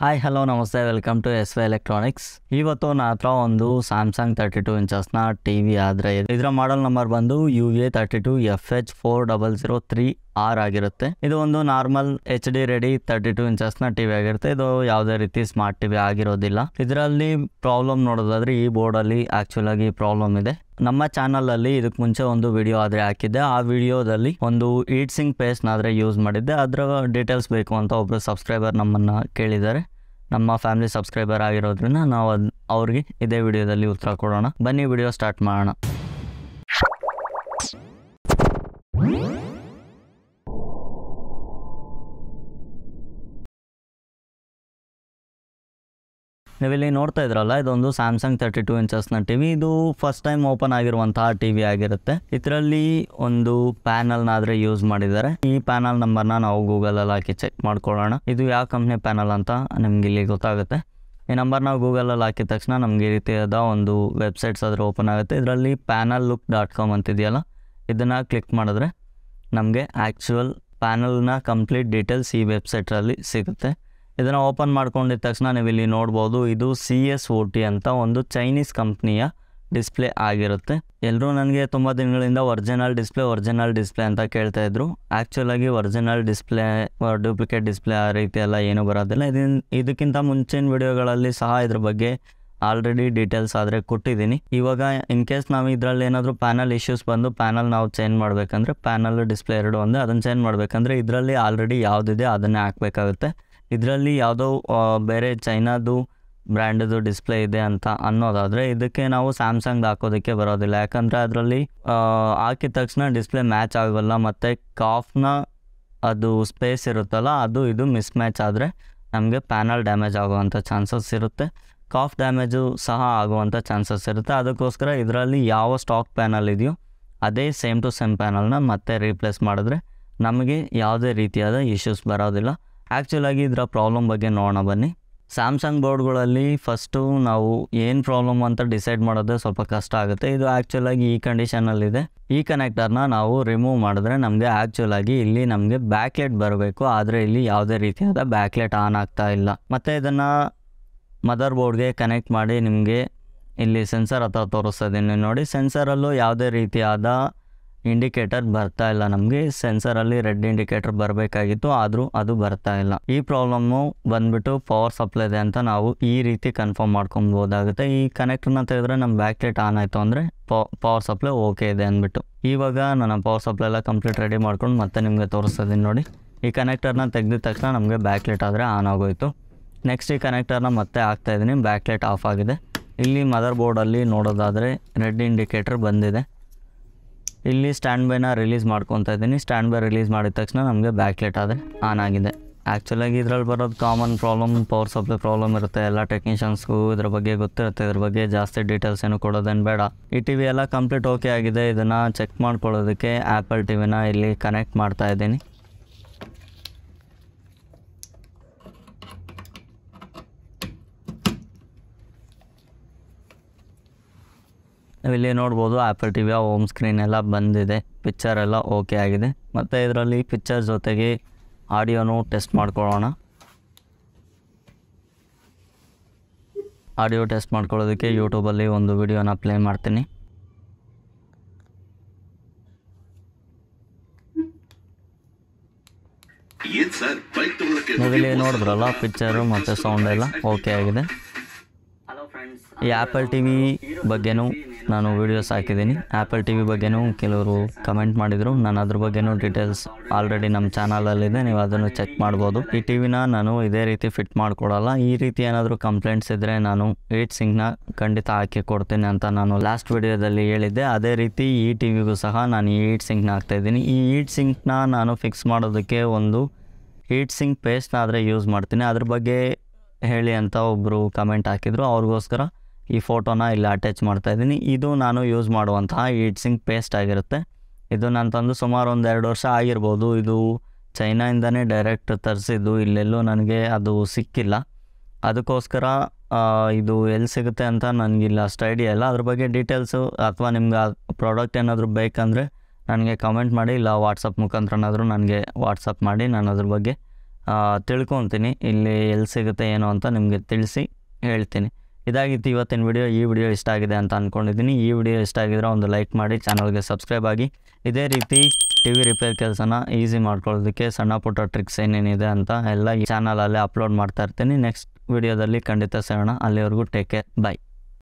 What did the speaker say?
hi hello ನಮಸ್ತೆ welcome to S Y electronics ಇವತ್ತು ನನ್ನ ಹತ್ರ ಒಂದು ಸ್ಯಾಮ್ಸಂಗ್ ತರ್ಟಿ ಟು ನ ಟಿ ವಿ ಆದರೆ ಇದರ ಮಾಡೆಲ್ ನಂಬರ್ ಬಂದು U A thirty two F H four double zero three R ಆಗಿರುತ್ತೆ ಇದು ಒಂದು normal H D ready thirty two ನ ಟಿ ವಿ ಆಗಿರುತ್ತೆ ಇದು ಯಾವುದೇ ರೀತಿ ಸ್ಮಾರ್ಟ್ ಟಿ ವಿ ಆಗಿರೋದಿಲ್ಲ ಇದರಲ್ಲಿ ಪ್ರಾಬ್ಲಮ್ ನೋಡೋದಾದ್ರೆ ಈ ಬೋರ್ಡ್ ಬೋರ್ಡಲ್ಲಿ ಆ್ಯಕ್ಚುಲಾಗಿ ಪ್ರಾಬ್ಲಮ್ ಇದೆ ನಮ್ಮ ಚಾನಲಲ್ಲಿ ಇದಕ್ಕೆ ಮುಂಚೆ ಒಂದು ವಿಡಿಯೋ ಆದರೆ ಹಾಕಿದ್ದೆ ಆ ವಿಡಿಯೋದಲ್ಲಿ ಒಂದು ಈಟ್ ಪೇಸ್ಟ್ನಾದರೆ ಯೂಸ್ ಮಾಡಿದ್ದೆ ಅದರ ಡೀಟೇಲ್ಸ್ ಬೇಕು ಅಂತ ಒಬ್ರು ಸಬ್ಸ್ಕ್ರೈಬರ್ ನಮ್ಮನ್ನು ಕೇಳಿದ್ದಾರೆ ನಮ್ಮ ಫ್ಯಾಮಿಲಿ ಸಬ್ಸ್ಕ್ರೈಬರ್ ಆಗಿರೋದ್ರಿಂದ ನಾವು ಅದು ಅವ್ರಿಗೆ ಇದೇ ವಿಡಿಯೋದಲ್ಲಿ ಉತ್ತರ ಕೊಡೋಣ ಬನ್ನಿ ವಿಡಿಯೋ ಸ್ಟಾರ್ಟ್ ಮಾಡೋಣ ನೀವಿಲ್ಲಿ ನೋಡ್ತಾ ಇದ್ರಲ್ಲ ಇದೊಂದು ಸ್ಯಾಮ್ಸಂಗ್ ತರ್ಟಿ ಟು ಇಂಚಸ್ನ ಟಿವಿ ಇದು ಫಸ್ಟ್ ಟೈಮ್ ಓಪನ್ ಆಗಿರುವಂತಹ ಟಿ ವಿ ಆಗಿರುತ್ತೆ ಇದರಲ್ಲಿ ಒಂದು ಪ್ಯಾನಲ್ನಾದ್ರೆ ಯೂಸ್ ಮಾಡಿದ್ದಾರೆ ಈ ಪ್ಯಾನಲ್ ನಂಬರ್ನ ನಾವು ಗೂಗಲಲ್ಲಿ ಹಾಕಿ ಚೆಕ್ ಮಾಡ್ಕೊಳ್ಳೋಣ ಇದು ಯಾವ ಕಂಪ್ನಿ ಪ್ಯಾನಲ್ ಅಂತ ನಿಮ್ಗೆ ಇಲ್ಲಿ ಗೊತ್ತಾಗುತ್ತೆ ಈ ನಂಬರ್ ನಾವು ಗೂಗಲಲ್ಲಿ ಹಾಕಿದ ತಕ್ಷಣ ನಮಗೆ ಈ ರೀತಿಯಾದ ಒಂದು ವೆಬ್ಸೈಟ್ಸ್ ಆದರೆ ಓಪನ್ ಆಗುತ್ತೆ ಇದರಲ್ಲಿ ಪ್ಯಾನಲ್ ಲುಕ್ ಡಾಟ್ ಕಾಮ್ ಅಂತಿದೆಯಲ್ಲ ಇದನ್ನು ಕ್ಲಿಕ್ ಮಾಡಿದ್ರೆ ನಮಗೆ ಆ್ಯಕ್ಚುಯಲ್ ಪ್ಯಾನಲ್ನ ಕಂಪ್ಲೀಟ್ ಡೀಟೇಲ್ಸ್ ಈ ವೆಬ್ಸೈಟಲ್ಲಿ ಸಿಗುತ್ತೆ ಇದನ್ನು ಓಪನ್ ಮಾಡ್ಕೊಂಡಿದ ತಕ್ಷಣ ನೀವು ಇಲ್ಲಿ ನೋಡ್ಬೋದು ಇದು ಸಿ ಎಸ್ ಓ ಟಿ ಅಂತ ಒಂದು ಚೈನೀಸ್ ಕಂಪ್ನಿಯ ಡಿಸ್ಪ್ಲೇ ಆಗಿರುತ್ತೆ ಎಲ್ಲರೂ ನನಗೆ ತುಂಬ ದಿನಗಳಿಂದ ಒರಿಜಿನಲ್ ಡಿಸ್ಪ್ಲೇ ಒರಿಜಿನಲ್ ಡಿಸ್ಪ್ಲೇ ಅಂತ ಕೇಳ್ತಾ ಇದ್ರು ಆ್ಯಕ್ಚುಲಾಗಿ ಒರಿಜಿನಲ್ ಡಿಸ್ಪ್ಲೇ ಡೂಪ್ಲಿಕೇಟ್ ಡಿಸ್ಪ್ಲೇ ಆ ರೀತಿ ಎಲ್ಲ ಏನೂ ಬರೋದಿಲ್ಲ ಇದನ್ನು ಇದಕ್ಕಿಂತ ಮುಂಚಿನ ವಿಡಿಯೋಗಳಲ್ಲಿ ಸಹ ಇದ್ರ ಬಗ್ಗೆ ಆಲ್ರೆಡಿ ಡೀಟೇಲ್ಸ್ ಆದರೆ ಕೊಟ್ಟಿದ್ದೀನಿ ಇವಾಗ ಇನ್ ಕೇಸ್ ನಾವು ಇದರಲ್ಲಿ ಏನಾದರೂ ಪ್ಯಾನಲ್ ಇಶ್ಯೂಸ್ ಬಂದು ಪ್ಯಾನಲ್ ನಾವು ಚೇಂಜ್ ಮಾಡಬೇಕಂದ್ರೆ ಪ್ಯಾನಲ್ ಡಿಸ್ಪ್ಲೇ ಎರಡು ಒಂದು ಅದನ್ನು ಚೇಂಜ್ ಮಾಡಬೇಕಂದ್ರೆ ಇದರಲ್ಲಿ ಆಲ್ರೆಡಿ ಯಾವುದಿದೆ ಅದನ್ನೇ ಹಾಕಬೇಕಾಗುತ್ತೆ ಇದರಲ್ಲಿ ಯಾವುದೋ ಬೇರೆ ಚೈನಾದು ಬ್ರ್ಯಾಂಡದು ಡಿಸ್ಪ್ಲೇ ಇದೆ ಅಂತ ಅನ್ನೋದಾದರೆ ಇದಕ್ಕೆ ನಾವು ಸ್ಯಾಮ್ಸಂಗ್ ಹಾಕೋದಕ್ಕೆ ಬರೋದಿಲ್ಲ ಯಾಕಂದರೆ ಅದರಲ್ಲಿ ಹಾಕಿದ ತಕ್ಷಣ ಡಿಸ್ಪ್ಲೇ ಮ್ಯಾಚ್ ಆಗೋಲ್ಲ ಮತ್ತು ಕಾಫ್ನ ಅದು ಸ್ಪೇಸ್ ಇರುತ್ತಲ್ಲ ಅದು ಇದು ಮಿಸ್ ಮ್ಯಾಚ್ ಆದರೆ ನಮಗೆ ಪ್ಯಾನಲ್ ಡ್ಯಾಮೇಜ್ ಆಗುವಂಥ ಚಾನ್ಸಸ್ ಇರುತ್ತೆ ಕಾಫ್ ಡ್ಯಾಮೇಜು ಸಹ ಆಗುವಂಥ ಚಾನ್ಸಸ್ ಇರುತ್ತೆ ಅದಕ್ಕೋಸ್ಕರ ಇದರಲ್ಲಿ ಯಾವ ಸ್ಟಾಕ್ ಪ್ಯಾನಲ್ ಇದೆಯೋ ಅದೇ ಸೇಮ್ ಟು ಸೇಮ್ ಪ್ಯಾನಲ್ನ ಮತ್ತೆ ರೀಪ್ಲೇಸ್ ಮಾಡಿದ್ರೆ ನಮಗೆ ಯಾವುದೇ ರೀತಿಯಾದ ಇಶ್ಯೂಸ್ ಬರೋದಿಲ್ಲ ಆ್ಯಕ್ಚುಲಾಗಿ ಇದರ ಪ್ರಾಬ್ಲಮ್ ಬಗ್ಗೆ ನೋಡೋಣ ಬನ್ನಿ ಸ್ಯಾಮ್ಸಂಗ್ ಬೋರ್ಡ್ಗಳಲ್ಲಿ ಫಸ್ಟು ನಾವು ಏನು ಪ್ರಾಬ್ಲಮ್ ಅಂತ ಡಿಸೈಡ್ ಮಾಡೋದು ಸ್ವಲ್ಪ ಕಷ್ಟ ಆಗುತ್ತೆ ಇದು ಆ್ಯಕ್ಚುಲಾಗಿ ಈ ಕಂಡೀಷನಲ್ಲಿದೆ ಈ ಕನೆಕ್ಟರ್ನ ನಾವು ರಿಮೂವ್ ಮಾಡಿದ್ರೆ ನಮಗೆ ಆ್ಯಕ್ಚುಲಾಗಿ ಇಲ್ಲಿ ನಮಗೆ ಬ್ಯಾಕ್ಲೆಟ್ ಬರಬೇಕು ಆದರೆ ಇಲ್ಲಿ ಯಾವುದೇ ರೀತಿಯಾದ ಬ್ಯಾಕ್ಲೆಟ್ ಆನ್ ಆಗ್ತಾ ಇಲ್ಲ ಮತ್ತು ಇದನ್ನು ಮದರ್ ಬೋರ್ಡ್ಗೆ ಕನೆಕ್ಟ್ ಮಾಡಿ ನಿಮಗೆ ಇಲ್ಲಿ ಸೆನ್ಸರ್ ಹತ್ರ ತೋರಿಸ್ತಾ ನೋಡಿ ಸೆನ್ಸರಲ್ಲೂ ಯಾವುದೇ ರೀತಿಯಾದ ಇಂಡಿಕೇಟರ್ ಬರ್ತಾ ಇಲ್ಲ ನಮಗೆ ಸೆನ್ಸರಲ್ಲಿ ರೆಡ್ ಇಂಡಿಕೇಟರ್ ಬರಬೇಕಾಗಿತ್ತು ಆದರೂ ಅದು ಬರ್ತಾ ಇಲ್ಲ ಈ ಪ್ರಾಬ್ಲಮ್ಮು ಬಂದ್ಬಿಟ್ಟು ಪವರ್ ಸಪ್ಲೈ ಇದೆ ಅಂತ ನಾವು ಈ ರೀತಿ ಕನ್ಫರ್ಮ್ ಮಾಡ್ಕೊಬೋದಾಗುತ್ತೆ ಈ ಕನೆಕ್ಟರ್ನ ತೆಗೆದ್ರೆ ನಮ್ಮ ಬ್ಯಾಕ್ ಲೈಟ್ ಆನ್ ಆಯಿತು ಅಂದರೆ ಪವರ್ ಸಪ್ಲೈ ಓಕೆ ಇದೆ ಅಂದ್ಬಿಟ್ಟು ಇವಾಗ ನನ್ನ ಪವರ್ ಸಪ್ಲೈ ಎಲ್ಲ ಕಂಪ್ಲೀಟ್ ರೆಡಿ ಮಾಡ್ಕೊಂಡು ಮತ್ತೆ ನಿಮಗೆ ತೋರಿಸ್ತಿದ್ದೀನಿ ನೋಡಿ ಈ ಕನೆಕ್ಟರ್ನ ತೆಗೆದ ತಕ್ಷಣ ನಮಗೆ ಬ್ಯಾಕ್ ಲೈಟ್ ಆದರೆ ಆನ್ ಆಗೋಯಿತು ನೆಕ್ಸ್ಟ್ ಈ ಕನೆಕ್ಟರ್ನ ಮತ್ತೆ ಹಾಕ್ತಾ ಇದ್ದೀನಿ ಬ್ಯಾಕ್ ಲೈಟ್ ಆಫ್ ಆಗಿದೆ ಇಲ್ಲಿ ಮದರ್ ಬೋರ್ಡಲ್ಲಿ ನೋಡೋದಾದರೆ ರೆಡ್ ಇಂಡಿಕೇಟರ್ ಬಂದಿದೆ ಇಲ್ಲಿ ಸ್ಟ್ಯಾಂಡ್ ಬೈನ ರಿಲೀಸ್ ಮಾಡ್ಕೊತಾ ಇದ್ದೀನಿ ಸ್ಟ್ಯಾಂಡ್ ಬೈ ರಿಲೀಸ್ ಮಾಡಿದ ತಕ್ಷಣ ನಮಗೆ ಲೈಟ್ ಆದರೆ ಆನ್ ಆಗಿದೆ ಆ್ಯಕ್ಚುಲಾಗಿ ಇದ್ರಲ್ಲಿ ಬರೋದು common problem power supply problem ಇರುತ್ತೆ ಎಲ್ಲ ಟೆಕ್ನಿಷಿಯನ್ಸ್ಗೂ ಇದ್ರ ಬಗ್ಗೆ ಗೊತ್ತಿರುತ್ತೆ ಇದ್ರ ಬಗ್ಗೆ ಜಾಸ್ತಿ ಡೀಟೇಲ್ಸ್ ಏನು ಕೊಡೋದೇನು ಬೇಡ ಈ ಟಿ ವಿ ಎಲ್ಲ ಕಂಪ್ಲೀಟ್ ಓಕೆ ಆಗಿದೆ ಇದನ್ನು ಚೆಕ್ ಮಾಡ್ಕೊಳ್ಳೋದಕ್ಕೆ ಆ್ಯಪಲ್ ಟಿ ವಿನ ಇಲ್ಲಿ ಕನೆಕ್ಟ್ ಮಾಡ್ತಾ ಇದ್ದೀನಿ ನಾವಿಲ್ಲಿ ನೋಡ್ಬೋದು ಆ್ಯಪಲ್ ಟಿ ವಿಯ ಹೋಮ್ ಸ್ಕ್ರೀನ್ ಎಲ್ಲ ಬಂದಿದೆ ಪಿಕ್ಚರ್ ಎಲ್ಲ ಓಕೆ ಆಗಿದೆ ಮತ್ತು ಇದರಲ್ಲಿ ಪಿಕ್ಚರ್ ಜೊತೆಗೆ ಆಡಿಯೋನು ಟೆಸ್ಟ್ ಮಾಡ್ಕೊಳ್ಳೋಣ ಆಡಿಯೋ ಟೆಸ್ಟ್ ಮಾಡ್ಕೊಳ್ಳೋದಕ್ಕೆ ಯೂಟ್ಯೂಬಲ್ಲಿ ಒಂದು ವಿಡಿಯೋನ ಪ್ಲೇ ಮಾಡ್ತೀನಿ ನೀವಿಲ್ಲಿ ನೋಡಿದ್ರಲ್ಲ ಪಿಕ್ಚರು ಮತ್ತು ಸೌಂಡ್ ಎಲ್ಲ ಓಕೆ ಆಗಿದೆ ಈ ಆ್ಯಪಲ್ ಟಿ ವಿ ಬಗ್ಗೆನೂ ನಾನು ವೀಡಿಯೋಸ್ ಹಾಕಿದ್ದೀನಿ ಆ್ಯಪಲ್ ಟಿ ವಿ ಬಗ್ಗೆನೂ ಕೆಲವರು ಕಮೆಂಟ್ ಮಾಡಿದರು ನಾನು ಅದ್ರ ಬಗ್ಗೆನೂ ಡೀಟೇಲ್ಸ್ ಆಲ್ರೆಡಿ ನಮ್ಮ ಚಾನಲಲ್ಲಿದೆ ನೀವು ಅದನ್ನು ಚೆಕ್ ಮಾಡ್ಬೋದು ಈ ಟಿ ವಿನ ನಾನು ಇದೇ ರೀತಿ ಫಿಟ್ ಮಾಡಿಕೊಡಲ್ಲ ಈ ರೀತಿ ಏನಾದರೂ ಕಂಪ್ಲೇಂಟ್ಸ್ ಇದ್ದರೆ ನಾನು ಏಟ್ ಸಿಂಗ್ನ ಖಂಡಿತ ಹಾಕಿ ಕೊಡ್ತೀನಿ ಅಂತ ನಾನು ಲಾಸ್ಟ್ ವಿಡಿಯೋದಲ್ಲಿ ಹೇಳಿದ್ದೆ ಅದೇ ರೀತಿ ಈ ಟಿ ವಿಗೂ ಸಹ ನಾನು ಈ ಈಟ್ ಸಿಂಕ್ನ ಹಾಕ್ತಾಯಿದ್ದೀನಿ ಈ ಏಟ್ ಸಿಂಕ್ನ ನಾನು ಫಿಕ್ಸ್ ಮಾಡೋದಕ್ಕೆ ಒಂದು ಏಟ್ ಸಿಂಕ್ ಪೇಸ್ಟ್ನ ಯೂಸ್ ಮಾಡ್ತೀನಿ ಅದ್ರ ಬಗ್ಗೆ ಹೇಳಿ ಅಂತ ಒಬ್ಬರು ಕಮೆಂಟ್ ಹಾಕಿದರು ಅವ್ರಿಗೋಸ್ಕರ ಈ ಫೋಟೋನ ಇಲ್ಲಿ ಅಟ್ಯಾಚ್ ಮಾಡ್ತಾ ಇದ್ದೀನಿ ಇದು ನಾನು ಯೂಸ್ ಮಾಡುವಂತಹ ಹೀಟ್ ಪೇಸ್ಟ್ ಆಗಿರುತ್ತೆ ಇದು ನಾನು ತಂದು ಸುಮಾರು ಒಂದು ಎರಡು ವರ್ಷ ಆಗಿರ್ಬೋದು ಇದು ಚೈನಾಯಿಂದನೇ ಡೈರೆಕ್ಟ್ ತರಿಸಿದ್ದು ಇಲ್ಲೆಲ್ಲೂ ನನಗೆ ಅದು ಸಿಕ್ಕಿಲ್ಲ ಅದಕ್ಕೋಸ್ಕರ ಇದು ಎಲ್ಲಿ ಸಿಗುತ್ತೆ ಅಂತ ನನಗಿಲ್ಲ ಅಷ್ಟು ಐಡಿಯಾ ಇಲ್ಲ ಅದ್ರ ಬಗ್ಗೆ ಡೀಟೇಲ್ಸು ಅಥವಾ ನಿಮ್ಗೆ ಪ್ರಾಡಕ್ಟ್ ಏನಾದರೂ ಬೇಕಂದರೆ ನನಗೆ ಕಮೆಂಟ್ ಮಾಡಿ ಇಲ್ಲ ವಾಟ್ಸಪ್ ಮುಖಾಂತರನಾದರೂ ನನಗೆ ವಾಟ್ಸಪ್ ಮಾಡಿ ನಾನು ಅದ್ರ ಬಗ್ಗೆ ತಿಳ್ಕೊತೀನಿ ಇಲ್ಲಿ ಎಲ್ಲಿ ಸಿಗುತ್ತೆ ಏನು ಅಂತ ನಿಮಗೆ ತಿಳಿಸಿ ಹೇಳ್ತೀನಿ ಇದಾಗಿತ್ತು ಇವತ್ತಿನ ವಿಡಿಯೋ ಈ ವಿಡಿಯೋ ಇಷ್ಟ ಆಗಿದೆ ಅಂತ ಅಂದ್ಕೊಂಡಿದ್ದೀನಿ ಈ ವಿಡಿಯೋ ಇಷ್ಟ ಆಗಿದ್ರೆ ಒಂದು ಲೈಕ್ ಮಾಡಿ ಚಾನಲ್ಗೆ ಸಬ್ಸ್ಕ್ರೈಬ್ ಆಗಿ ಇದೇ ರೀತಿ ಟಿ ವಿ ರಿಪೇರ್ ಕೆಲಸನ ಈಸಿ ಮಾಡ್ಕೊಳ್ಳೋದಕ್ಕೆ ಸಣ್ಣ ಪುಟ್ಟ ಟ್ರಿಕ್ಸ್ ಏನೇನಿದೆ ಅಂತ ಎಲ್ಲ ಈ ಚಾನಲಲ್ಲೇ ಅಪ್ಲೋಡ್ ಮಾಡ್ತಾ ಇರ್ತೀನಿ ನೆಕ್ಸ್ಟ್ ವಿಡಿಯೋದಲ್ಲಿ ಖಂಡಿತ ಸೇರೋಣ ಅಲ್ಲಿವರೆಗೂ ಟೇಕ್ ಕೇರ್ ಬಾಯ್